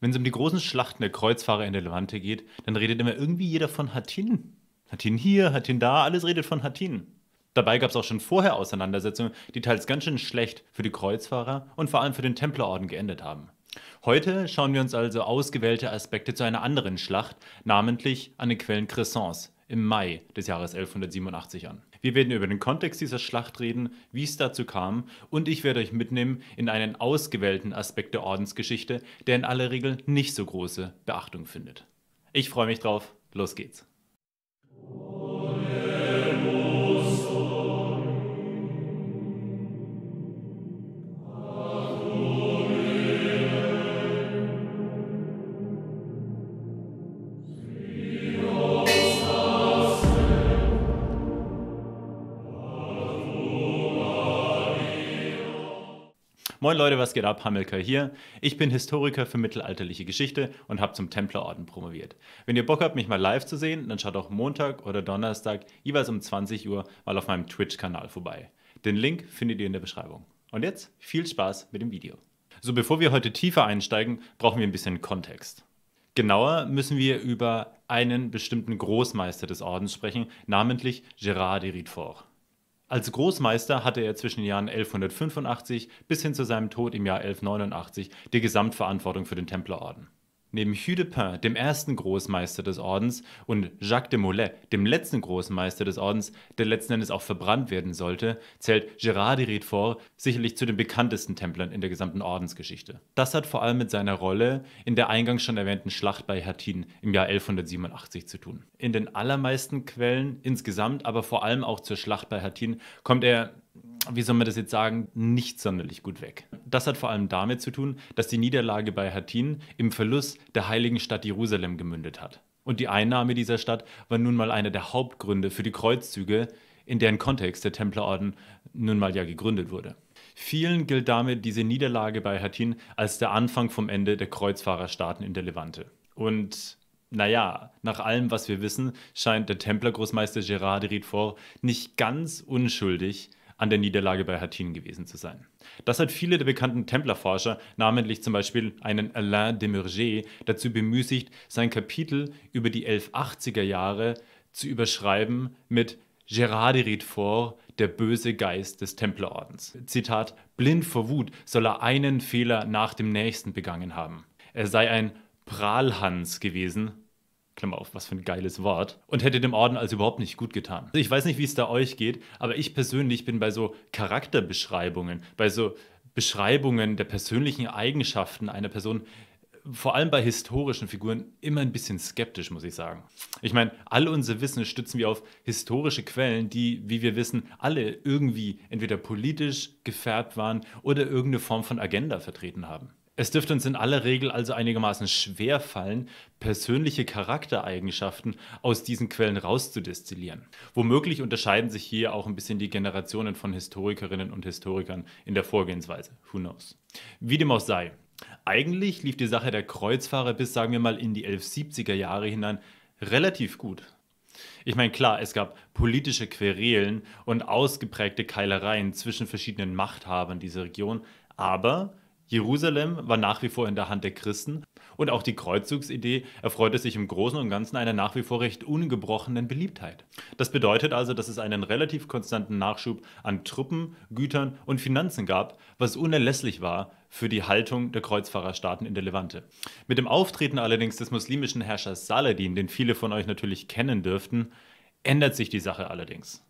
wenn es um die großen Schlachten der Kreuzfahrer in der Levante geht, dann redet immer irgendwie jeder von Hattin. Hattin hier, Hattin da, alles redet von Hattin. Dabei gab es auch schon vorher Auseinandersetzungen, die teils ganz schön schlecht für die Kreuzfahrer und vor allem für den Templerorden geendet haben. Heute schauen wir uns also ausgewählte Aspekte zu einer anderen Schlacht, namentlich an den Quellen Cressons im Mai des Jahres 1187 an. Wir werden über den Kontext dieser Schlacht reden, wie es dazu kam, und ich werde euch mitnehmen in einen ausgewählten Aspekt der Ordensgeschichte, der in aller Regel nicht so große Beachtung findet. Ich freue mich drauf. Los geht's. Moin Leute, was geht ab? Hamilker hier. Ich bin Historiker für mittelalterliche Geschichte und habe zum Templerorden promoviert. Wenn ihr Bock habt, mich mal live zu sehen, dann schaut auch Montag oder Donnerstag jeweils um 20 Uhr mal auf meinem Twitch-Kanal vorbei. Den Link findet ihr in der Beschreibung. Und jetzt viel Spaß mit dem Video. So, bevor wir heute tiefer einsteigen, brauchen wir ein bisschen Kontext. Genauer müssen wir über einen bestimmten Großmeister des Ordens sprechen, namentlich Gérard de Ritfort. Als Großmeister hatte er zwischen den Jahren 1185 bis hin zu seinem Tod im Jahr 1189 die Gesamtverantwortung für den Templerorden. Neben Hugh de Pin, dem ersten Großmeister des Ordens, und Jacques de Molay, dem letzten Großmeister des Ordens, der letzten Endes auch verbrannt werden sollte, zählt Gérard de Riedfort sicherlich zu den bekanntesten Templern in der gesamten Ordensgeschichte. Das hat vor allem mit seiner Rolle in der eingangs schon erwähnten Schlacht bei Hattin im Jahr 1187 zu tun. In den allermeisten Quellen, insgesamt aber vor allem auch zur Schlacht bei Hattin, kommt er wie soll man das jetzt sagen, nicht sonderlich gut weg. Das hat vor allem damit zu tun, dass die Niederlage bei Hattin im Verlust der heiligen Stadt Jerusalem gemündet hat. Und die Einnahme dieser Stadt war nun mal einer der Hauptgründe für die Kreuzzüge, in deren Kontext der Templerorden nun mal ja gegründet wurde. Vielen gilt damit diese Niederlage bei Hattin als der Anfang vom Ende der Kreuzfahrerstaaten in der Levante. Und naja, nach allem, was wir wissen, scheint der Templergroßmeister Gerard de Riedfort nicht ganz unschuldig an der Niederlage bei Hattin gewesen zu sein. Das hat viele der bekannten Templerforscher, namentlich zum Beispiel einen Alain de Murger, dazu bemüßigt, sein Kapitel über die 1180er Jahre zu überschreiben mit Gérard de Ritfort, der böse Geist des Templerordens. Zitat: Blind vor Wut soll er einen Fehler nach dem nächsten begangen haben. Er sei ein Prahlhans gewesen, Klammer auf, was für ein geiles Wort. Und hätte dem Orden also überhaupt nicht gut getan. Also ich weiß nicht, wie es da euch geht, aber ich persönlich bin bei so Charakterbeschreibungen, bei so Beschreibungen der persönlichen Eigenschaften einer Person, vor allem bei historischen Figuren, immer ein bisschen skeptisch, muss ich sagen. Ich meine, all unser Wissen stützen wir auf historische Quellen, die, wie wir wissen, alle irgendwie entweder politisch gefärbt waren oder irgendeine Form von Agenda vertreten haben. Es dürfte uns in aller Regel also einigermaßen schwer fallen, persönliche Charaktereigenschaften aus diesen Quellen rauszudestillieren. Womöglich unterscheiden sich hier auch ein bisschen die Generationen von Historikerinnen und Historikern in der Vorgehensweise. Who knows? Wie dem auch sei, eigentlich lief die Sache der Kreuzfahrer bis, sagen wir mal, in die 1170er Jahre hinein relativ gut. Ich meine, klar, es gab politische Querelen und ausgeprägte Keilereien zwischen verschiedenen Machthabern dieser Region, aber Jerusalem war nach wie vor in der Hand der Christen und auch die Kreuzzugsidee erfreute sich im Großen und Ganzen einer nach wie vor recht ungebrochenen Beliebtheit. Das bedeutet also, dass es einen relativ konstanten Nachschub an Truppen, Gütern und Finanzen gab, was unerlässlich war für die Haltung der Kreuzfahrerstaaten in der Levante. Mit dem Auftreten allerdings des muslimischen Herrschers Saladin, den viele von euch natürlich kennen dürften, ändert sich die Sache allerdings.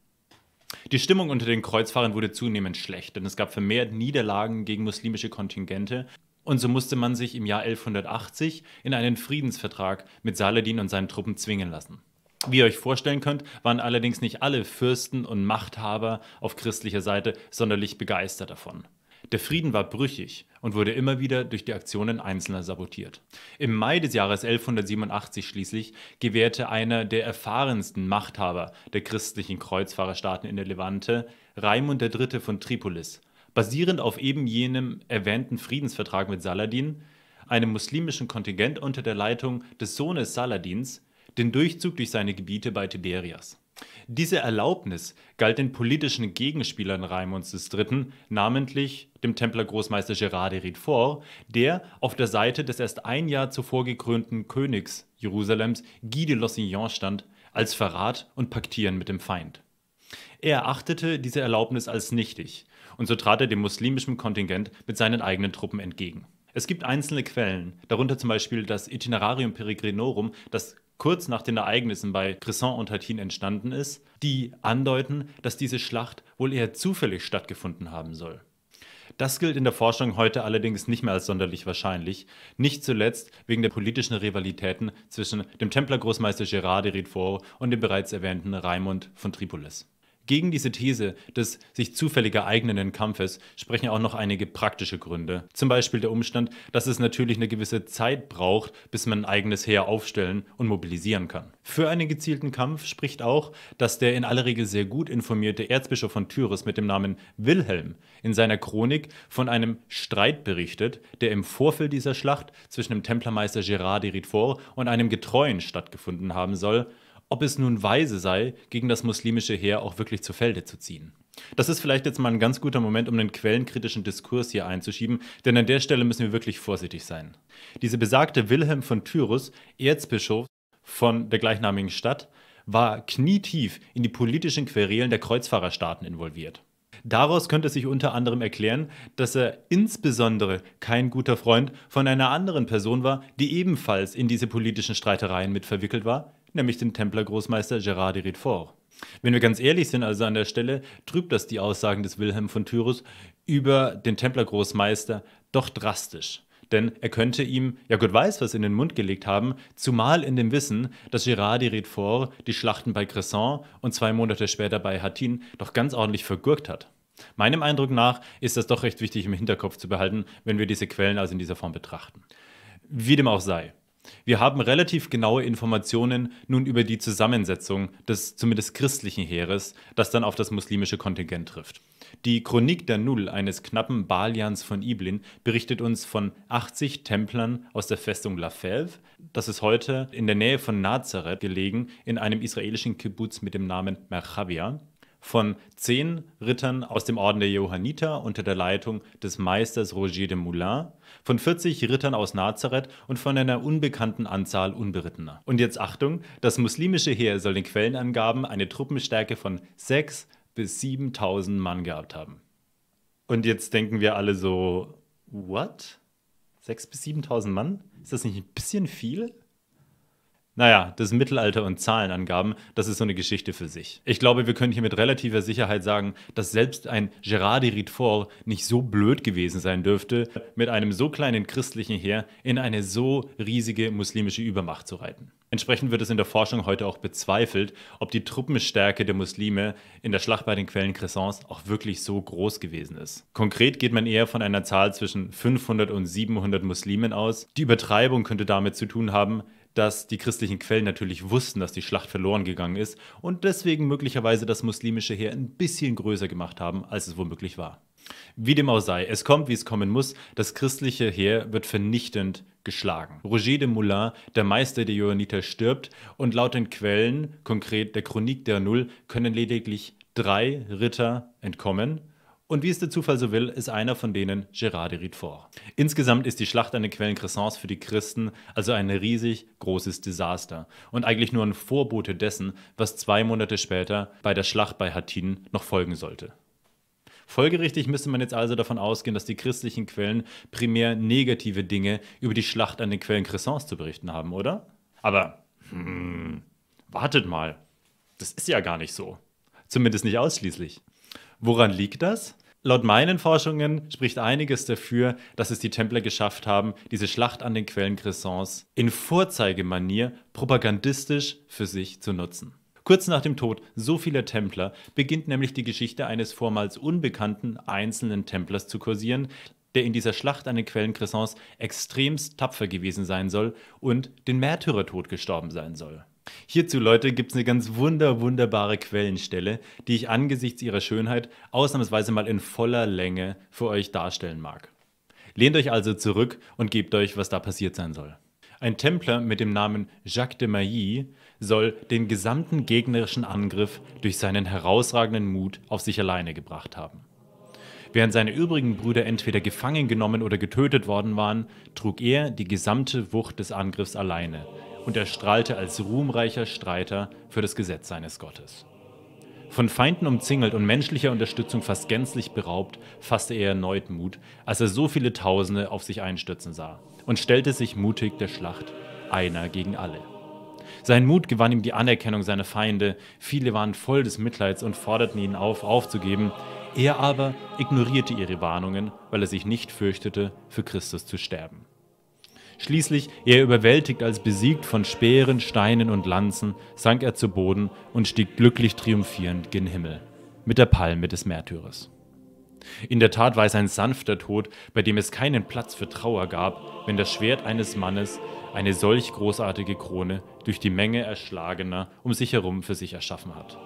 Die Stimmung unter den Kreuzfahrern wurde zunehmend schlecht, denn es gab vermehrt Niederlagen gegen muslimische Kontingente und so musste man sich im Jahr 1180 in einen Friedensvertrag mit Saladin und seinen Truppen zwingen lassen. Wie ihr euch vorstellen könnt, waren allerdings nicht alle Fürsten und Machthaber auf christlicher Seite sonderlich begeistert davon. Der Frieden war brüchig und wurde immer wieder durch die Aktionen Einzelner sabotiert. Im Mai des Jahres 1187 schließlich gewährte einer der erfahrensten Machthaber der christlichen Kreuzfahrerstaaten in der Levante, Raimund III. von Tripolis, basierend auf eben jenem erwähnten Friedensvertrag mit Saladin, einem muslimischen Kontingent unter der Leitung des Sohnes Saladins, den Durchzug durch seine Gebiete bei Tiberias. Diese Erlaubnis galt den politischen Gegenspielern Raimunds III., namentlich dem Templergroßmeister Gerard de Riedfort, der auf der Seite des erst ein Jahr zuvor gekrönten Königs Jerusalems Guy de Lusignan stand, als Verrat und Paktieren mit dem Feind. Er erachtete diese Erlaubnis als nichtig und so trat er dem muslimischen Kontingent mit seinen eigenen Truppen entgegen. Es gibt einzelne Quellen, darunter zum Beispiel das Itinerarium Peregrinorum, das kurz nach den Ereignissen bei Cresson und Hattin entstanden ist, die andeuten, dass diese Schlacht wohl eher zufällig stattgefunden haben soll. Das gilt in der Forschung heute allerdings nicht mehr als sonderlich wahrscheinlich, nicht zuletzt wegen der politischen Rivalitäten zwischen dem Templergroßmeister Gerard de Ritfort und dem bereits erwähnten Raimund von Tripolis. Gegen diese These des sich zufällig ereignenden Kampfes sprechen auch noch einige praktische Gründe. Zum Beispiel der Umstand, dass es natürlich eine gewisse Zeit braucht, bis man ein eigenes Heer aufstellen und mobilisieren kann. Für einen gezielten Kampf spricht auch, dass der in aller Regel sehr gut informierte Erzbischof von Tyres mit dem Namen Wilhelm in seiner Chronik von einem Streit berichtet, der im Vorfeld dieser Schlacht zwischen dem Templermeister Gerard de Ritfort und einem Getreuen stattgefunden haben soll, ob es nun weise sei, gegen das muslimische Heer auch wirklich zu Felde zu ziehen. Das ist vielleicht jetzt mal ein ganz guter Moment, um den quellenkritischen Diskurs hier einzuschieben, denn an der Stelle müssen wir wirklich vorsichtig sein. Diese besagte Wilhelm von Tyrus, Erzbischof von der gleichnamigen Stadt, war knietief in die politischen Querelen der Kreuzfahrerstaaten involviert. Daraus könnte sich unter anderem erklären, dass er insbesondere kein guter Freund von einer anderen Person war, die ebenfalls in diese politischen Streitereien mit verwickelt war, nämlich den Templergroßmeister Gerard de Riedfort. Wenn wir ganz ehrlich sind, also an der Stelle, trübt das die Aussagen des Wilhelm von Tyrus über den Templergroßmeister doch drastisch. Denn er könnte ihm ja Gott weiß was in den Mund gelegt haben, zumal in dem Wissen, dass Gerard de Riedfort die Schlachten bei Cresson und zwei Monate später bei Hattin doch ganz ordentlich vergurkt hat. Meinem Eindruck nach ist das doch recht wichtig im Hinterkopf zu behalten, wenn wir diese Quellen also in dieser Form betrachten. Wie dem auch sei, wir haben relativ genaue Informationen nun über die Zusammensetzung des zumindest christlichen Heeres, das dann auf das muslimische Kontingent trifft. Die Chronik der Null eines knappen Balians von Iblin berichtet uns von 80 Templern aus der Festung La Fève. Das ist heute in der Nähe von Nazareth gelegen, in einem israelischen Kibbutz mit dem Namen Merchavia von zehn Rittern aus dem Orden der Johanniter unter der Leitung des Meisters Roger de Moulin, von 40 Rittern aus Nazareth und von einer unbekannten Anzahl Unberittener. Und jetzt Achtung, das muslimische Heer soll den Quellenangaben eine Truppenstärke von 6.000 bis 7000 Mann gehabt haben. Und jetzt denken wir alle so, what? 6.000 bis 7000 Mann? Ist das nicht ein bisschen viel? Naja, das Mittelalter und Zahlenangaben, das ist so eine Geschichte für sich. Ich glaube, wir können hier mit relativer Sicherheit sagen, dass selbst ein Gerard de Ritfort nicht so blöd gewesen sein dürfte, mit einem so kleinen christlichen Heer in eine so riesige muslimische Übermacht zu reiten. Entsprechend wird es in der Forschung heute auch bezweifelt, ob die Truppenstärke der Muslime in der Schlacht bei den Quellen Cressons auch wirklich so groß gewesen ist. Konkret geht man eher von einer Zahl zwischen 500 und 700 Muslimen aus. Die Übertreibung könnte damit zu tun haben, dass die christlichen Quellen natürlich wussten, dass die Schlacht verloren gegangen ist und deswegen möglicherweise das muslimische Heer ein bisschen größer gemacht haben, als es womöglich war. Wie dem auch sei, es kommt, wie es kommen muss, das christliche Heer wird vernichtend geschlagen. Roger de Moulin, der Meister der Johanniter, stirbt und laut den Quellen, konkret der Chronik der Null, können lediglich drei Ritter entkommen und wie es der Zufall so will, ist einer von denen Gérard de Ritfort. Insgesamt ist die Schlacht an den Quellen Cressons für die Christen also ein riesig großes Desaster und eigentlich nur ein Vorbote dessen, was zwei Monate später bei der Schlacht bei Hattin noch folgen sollte. Folgerichtig müsste man jetzt also davon ausgehen, dass die christlichen Quellen primär negative Dinge über die Schlacht an den Quellen Cressons zu berichten haben, oder? Aber, hm, wartet mal, das ist ja gar nicht so. Zumindest nicht ausschließlich. Woran liegt das? Laut meinen Forschungen spricht einiges dafür, dass es die Templer geschafft haben, diese Schlacht an den Quellen Cressons in Vorzeigemanier propagandistisch für sich zu nutzen. Kurz nach dem Tod so vieler Templer beginnt nämlich die Geschichte eines vormals unbekannten einzelnen Templers zu kursieren, der in dieser Schlacht an den Quellen Cressons extremst tapfer gewesen sein soll und den Märtyrertod gestorben sein soll. Hierzu, Leute, gibt es eine ganz wunder, wunderbare Quellenstelle, die ich angesichts ihrer Schönheit ausnahmsweise mal in voller Länge für euch darstellen mag. Lehnt euch also zurück und gebt euch, was da passiert sein soll. Ein Templer mit dem Namen Jacques de Mailly soll den gesamten gegnerischen Angriff durch seinen herausragenden Mut auf sich alleine gebracht haben. Während seine übrigen Brüder entweder gefangen genommen oder getötet worden waren, trug er die gesamte Wucht des Angriffs alleine, und er strahlte als ruhmreicher Streiter für das Gesetz seines Gottes. Von Feinden umzingelt und menschlicher Unterstützung fast gänzlich beraubt, fasste er erneut Mut, als er so viele Tausende auf sich einstürzen sah und stellte sich mutig der Schlacht, einer gegen alle. Sein Mut gewann ihm die Anerkennung seiner Feinde, viele waren voll des Mitleids und forderten ihn auf, aufzugeben, er aber ignorierte ihre Warnungen, weil er sich nicht fürchtete, für Christus zu sterben. Schließlich, eher überwältigt als besiegt von Speeren, Steinen und Lanzen, sank er zu Boden und stieg glücklich triumphierend gen Himmel, mit der Palme des Märtyrers. In der Tat war es ein sanfter Tod, bei dem es keinen Platz für Trauer gab, wenn das Schwert eines Mannes eine solch großartige Krone durch die Menge Erschlagener um sich herum für sich erschaffen hat.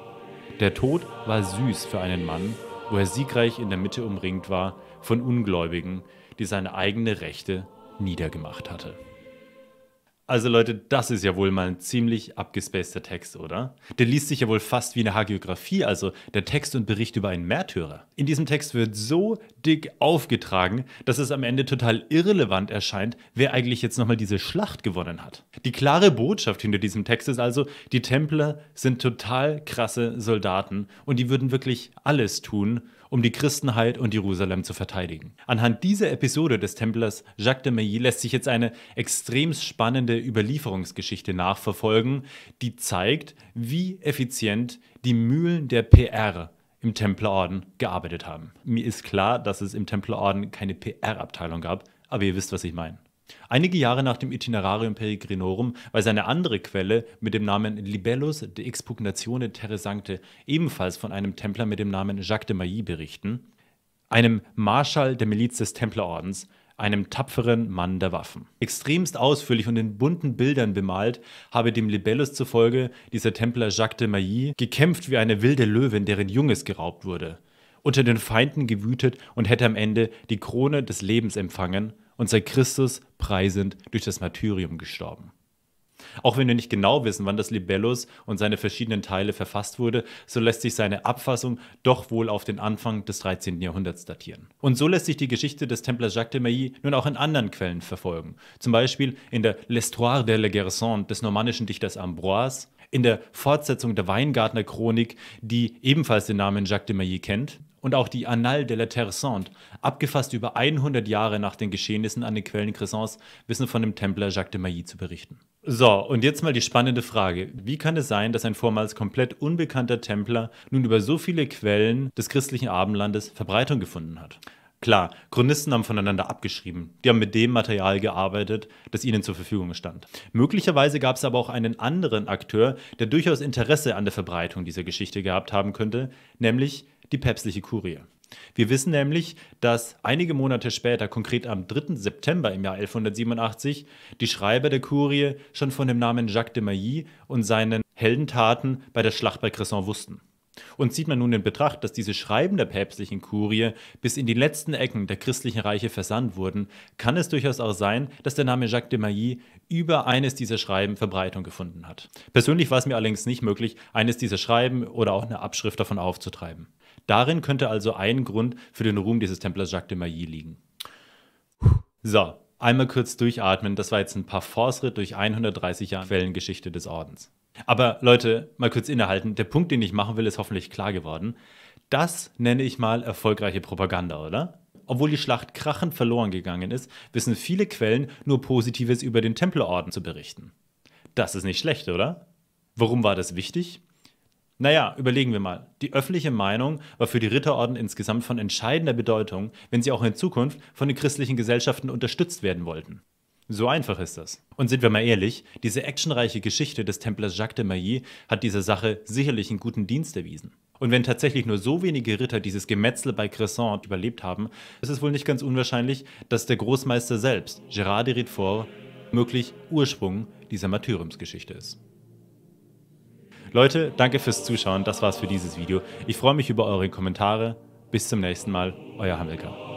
Der Tod war süß für einen Mann, wo er siegreich in der Mitte umringt war von Ungläubigen, die seine eigene Rechte niedergemacht hatte. Also Leute, das ist ja wohl mal ein ziemlich abgespaceter Text, oder? Der liest sich ja wohl fast wie eine Hagiographie, also der Text und Bericht über einen Märtyrer. In diesem Text wird so dick aufgetragen, dass es am Ende total irrelevant erscheint, wer eigentlich jetzt nochmal diese Schlacht gewonnen hat. Die klare Botschaft hinter diesem Text ist also, die Templer sind total krasse Soldaten und die würden wirklich alles tun, um die Christenheit und Jerusalem zu verteidigen. Anhand dieser Episode des Templers Jacques de Mailly lässt sich jetzt eine extrem spannende Überlieferungsgeschichte nachverfolgen, die zeigt, wie effizient die Mühlen der PR im Templerorden gearbeitet haben. Mir ist klar, dass es im Templerorden keine PR-Abteilung gab, aber ihr wisst, was ich meine. Einige Jahre nach dem Itinerarium Peregrinorum weiß seine andere Quelle mit dem Namen Libellus de Expugnatione Terre Sancte ebenfalls von einem Templer mit dem Namen Jacques de Mailly berichten, einem Marschall der Miliz des Templerordens, einem tapferen Mann der Waffen. Extremst ausführlich und in bunten Bildern bemalt, habe dem Libellus zufolge dieser Templer Jacques de Mailly gekämpft wie eine wilde Löwin, deren Junges geraubt wurde, unter den Feinden gewütet und hätte am Ende die Krone des Lebens empfangen – und sei Christus preisend durch das Martyrium gestorben. Auch wenn wir nicht genau wissen, wann das Libellus und seine verschiedenen Teile verfasst wurde, so lässt sich seine Abfassung doch wohl auf den Anfang des 13. Jahrhunderts datieren. Und so lässt sich die Geschichte des Templers Jacques de Mailly nun auch in anderen Quellen verfolgen. Zum Beispiel in der L'Histoire de la Garçon des normannischen Dichters Ambroise, in der Fortsetzung der Weingartner Chronik, die ebenfalls den Namen Jacques de Mailly kennt, und auch die Annale de la Terre Sainte, abgefasst über 100 Jahre nach den Geschehnissen an den Quellen Cressons, wissen von dem Templer Jacques de Mailly zu berichten. So, und jetzt mal die spannende Frage. Wie kann es sein, dass ein vormals komplett unbekannter Templer nun über so viele Quellen des christlichen Abendlandes Verbreitung gefunden hat? Klar, Chronisten haben voneinander abgeschrieben. Die haben mit dem Material gearbeitet, das ihnen zur Verfügung stand. Möglicherweise gab es aber auch einen anderen Akteur, der durchaus Interesse an der Verbreitung dieser Geschichte gehabt haben könnte, nämlich die päpstliche Kurie. Wir wissen nämlich, dass einige Monate später, konkret am 3. September im Jahr 1187, die Schreiber der Kurie schon von dem Namen Jacques de Mailly und seinen Heldentaten bei der Schlacht bei Cresson wussten. Und zieht man nun in Betracht, dass diese Schreiben der päpstlichen Kurie bis in die letzten Ecken der christlichen Reiche versandt wurden, kann es durchaus auch sein, dass der Name Jacques de Mailly über eines dieser Schreiben Verbreitung gefunden hat. Persönlich war es mir allerdings nicht möglich, eines dieser Schreiben oder auch eine Abschrift davon aufzutreiben. Darin könnte also ein Grund für den Ruhm dieses Templers Jacques de Mailly liegen. So, einmal kurz durchatmen. Das war jetzt ein Parforce-Ritt durch 130 Jahre Quellengeschichte des Ordens. Aber Leute, mal kurz innehalten. Der Punkt, den ich machen will, ist hoffentlich klar geworden. Das nenne ich mal erfolgreiche Propaganda, oder? Obwohl die Schlacht krachend verloren gegangen ist, wissen viele Quellen nur Positives über den Templerorden zu berichten. Das ist nicht schlecht, oder? Warum war das wichtig? Naja, überlegen wir mal. Die öffentliche Meinung war für die Ritterorden insgesamt von entscheidender Bedeutung, wenn sie auch in Zukunft von den christlichen Gesellschaften unterstützt werden wollten. So einfach ist das. Und sind wir mal ehrlich, diese actionreiche Geschichte des Templers Jacques de Mailly hat dieser Sache sicherlich einen guten Dienst erwiesen. Und wenn tatsächlich nur so wenige Ritter dieses Gemetzel bei Cressant überlebt haben, ist es wohl nicht ganz unwahrscheinlich, dass der Großmeister selbst, Gérard de Ritfort, möglich Ursprung dieser Martyriumsgeschichte ist. Leute, danke fürs Zuschauen. Das war's für dieses Video. Ich freue mich über eure Kommentare. Bis zum nächsten Mal, euer Hamilker.